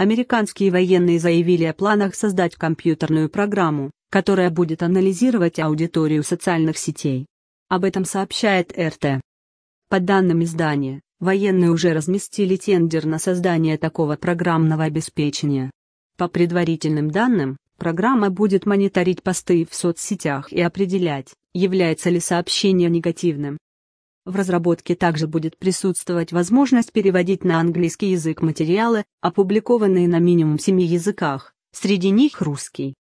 американские военные заявили о планах создать компьютерную программу, которая будет анализировать аудиторию социальных сетей. Об этом сообщает РТ. По данным издания, военные уже разместили тендер на создание такого программного обеспечения. По предварительным данным, программа будет мониторить посты в соцсетях и определять, является ли сообщение негативным, в разработке также будет присутствовать возможность переводить на английский язык материалы, опубликованные на минимум семи языках, среди них русский.